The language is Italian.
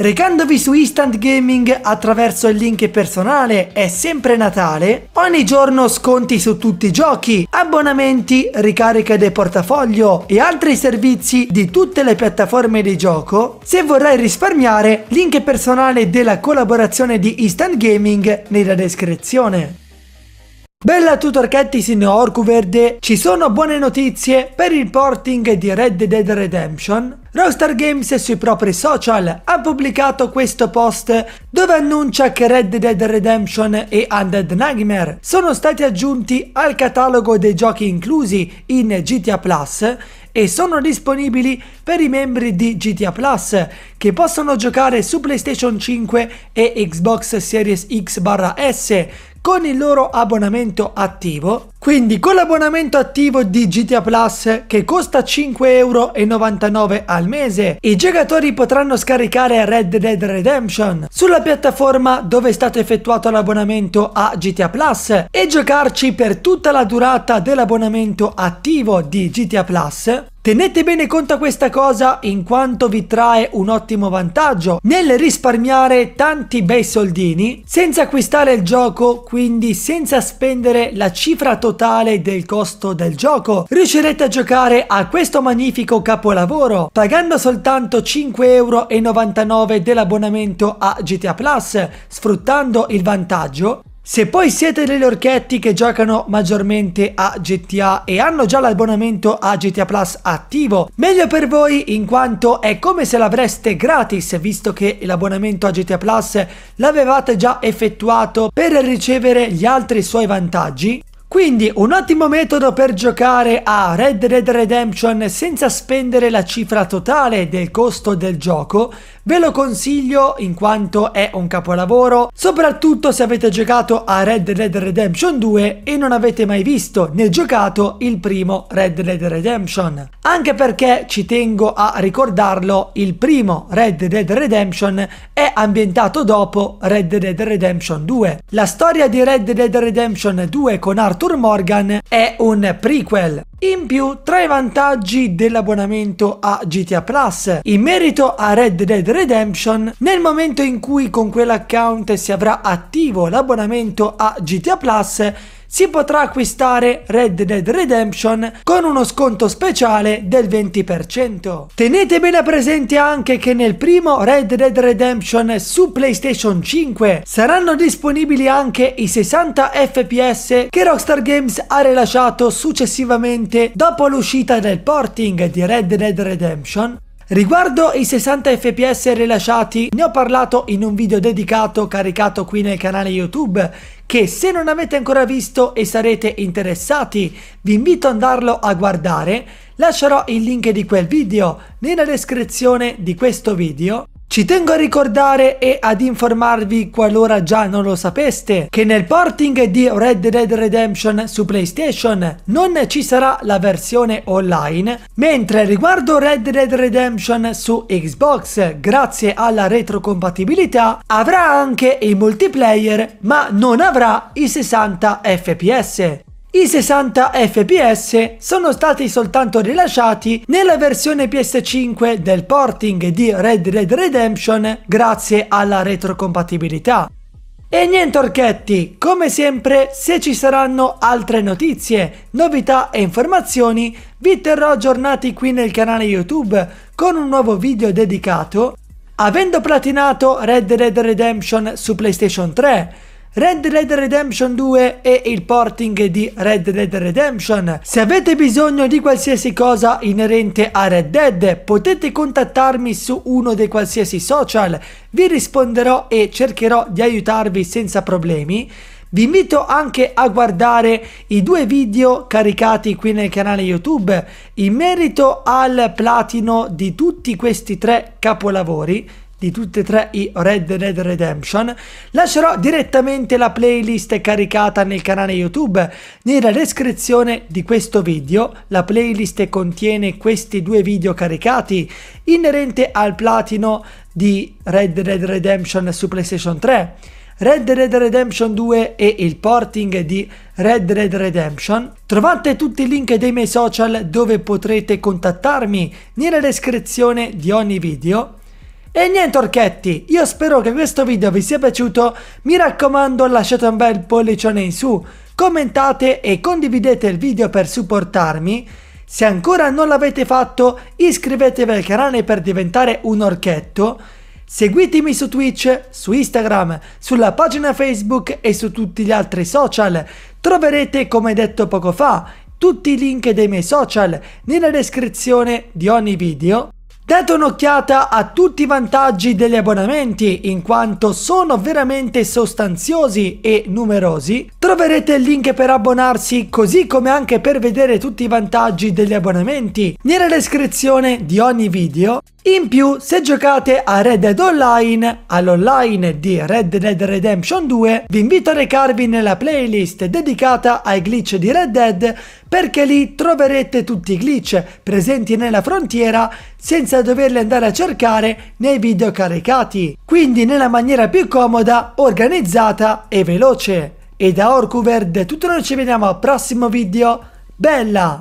Recandovi su Instant Gaming attraverso il link personale è sempre Natale, ogni giorno sconti su tutti i giochi, abbonamenti, ricariche del portafoglio e altri servizi di tutte le piattaforme di gioco. Se vorrai risparmiare, link personale della collaborazione di Instant Gaming nella descrizione. Bella a tutti orchetti sin Verde, ci sono buone notizie per il porting di Red Dead Redemption. Rockstar Games sui propri social ha pubblicato questo post dove annuncia che Red Dead Redemption e Undead Nightmare sono stati aggiunti al catalogo dei giochi inclusi in GTA Plus e sono disponibili per i membri di GTA Plus che possono giocare su PlayStation 5 e Xbox Series X/S con il loro abbonamento attivo. Quindi con l'abbonamento attivo di GTA Plus che costa 5,99€ al mese, i giocatori potranno scaricare Red Dead Redemption sulla piattaforma dove è stato effettuato l'abbonamento a GTA Plus e giocarci per tutta la durata dell'abbonamento attivo di GTA Plus Tenete bene conto a questa cosa in quanto vi trae un ottimo vantaggio nel risparmiare tanti bei soldini senza acquistare il gioco, quindi senza spendere la cifra totale del costo del gioco. Riuscirete a giocare a questo magnifico capolavoro pagando soltanto 5,99€ dell'abbonamento a GTA Plus, sfruttando il vantaggio se poi siete degli orchetti che giocano maggiormente a GTA e hanno già l'abbonamento a GTA Plus attivo, meglio per voi in quanto è come se l'avreste gratis visto che l'abbonamento a GTA Plus l'avevate già effettuato per ricevere gli altri suoi vantaggi quindi un ottimo metodo per giocare a Red Dead Redemption senza spendere la cifra totale del costo del gioco, ve lo consiglio in quanto è un capolavoro, soprattutto se avete giocato a Red Dead Redemption 2 e non avete mai visto né giocato il primo Red Dead Redemption. Anche perché ci tengo a ricordarlo, il primo Red Dead Redemption è ambientato dopo Red Dead Redemption 2. La storia di Red Dead Redemption 2 con Arthur Arthur Morgan è un prequel. In più, tra i vantaggi dell'abbonamento a GTA Plus, in merito a Red Dead Redemption, nel momento in cui con quell'account si avrà attivo l'abbonamento a GTA Plus, si potrà acquistare Red Dead Redemption con uno sconto speciale del 20%. Tenete bene presente anche che nel primo Red Dead Redemption su PlayStation 5 saranno disponibili anche i 60 fps che Rockstar Games ha rilasciato successivamente dopo l'uscita del porting di Red Dead Redemption Riguardo i 60 fps rilasciati, ne ho parlato in un video dedicato caricato qui nel canale YouTube che se non avete ancora visto e sarete interessati, vi invito ad andarlo a guardare, lascerò il link di quel video nella descrizione di questo video ci tengo a ricordare e ad informarvi, qualora già non lo sapeste, che nel porting di Red Dead Redemption su PlayStation non ci sarà la versione online, mentre riguardo Red Dead Redemption su Xbox, grazie alla retrocompatibilità, avrà anche il multiplayer, ma non avrà i 60 fps. I 60 fps sono stati soltanto rilasciati nella versione PS5 del porting di Red Red Redemption grazie alla retrocompatibilità. E niente orchetti, come sempre se ci saranno altre notizie, novità e informazioni vi terrò aggiornati qui nel canale YouTube con un nuovo video dedicato avendo platinato Red Red Redemption su PlayStation 3 Red Dead Redemption 2 e il porting di Red Dead Redemption. Se avete bisogno di qualsiasi cosa inerente a Red Dead potete contattarmi su uno dei qualsiasi social, vi risponderò e cercherò di aiutarvi senza problemi. Vi invito anche a guardare i due video caricati qui nel canale YouTube in merito al platino di tutti questi tre capolavori di tutte e tre i Red Dead Redemption, lascerò direttamente la playlist caricata nel canale YouTube. Nella descrizione di questo video la playlist contiene questi due video caricati inerente al platino di Red Dead Redemption su PlayStation 3. Red Dead Redemption 2 e il porting di Red Dead Redemption. Trovate tutti i link dei miei social dove potrete contattarmi nella descrizione di ogni video e niente orchetti, io spero che questo video vi sia piaciuto, mi raccomando lasciate un bel pollicione in su, commentate e condividete il video per supportarmi. Se ancora non l'avete fatto iscrivetevi al canale per diventare un orchetto. Seguitemi su Twitch, su Instagram, sulla pagina Facebook e su tutti gli altri social. Troverete, come detto poco fa, tutti i link dei miei social nella descrizione di ogni video. Date un'occhiata a tutti i vantaggi degli abbonamenti in quanto sono veramente sostanziosi e numerosi Troverete il link per abbonarsi così come anche per vedere tutti i vantaggi degli abbonamenti nella descrizione di ogni video. In più, se giocate a Red Dead Online, all'online di Red Dead Redemption 2, vi invito a recarvi nella playlist dedicata ai glitch di Red Dead perché lì troverete tutti i glitch presenti nella frontiera senza doverli andare a cercare nei video caricati, quindi nella maniera più comoda, organizzata e veloce. E da Orcuverde tutto noi ci vediamo al prossimo video. Bella!